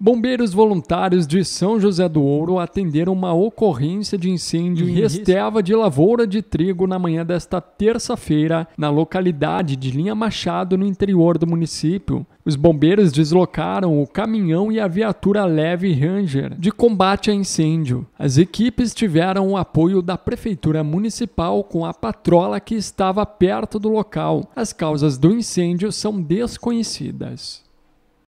Bombeiros voluntários de São José do Ouro atenderam uma ocorrência de incêndio em esteva de lavoura de trigo na manhã desta terça-feira, na localidade de Linha Machado, no interior do município. Os bombeiros deslocaram o caminhão e a viatura leve Ranger de combate a incêndio. As equipes tiveram o apoio da Prefeitura Municipal com a patrola que estava perto do local. As causas do incêndio são desconhecidas.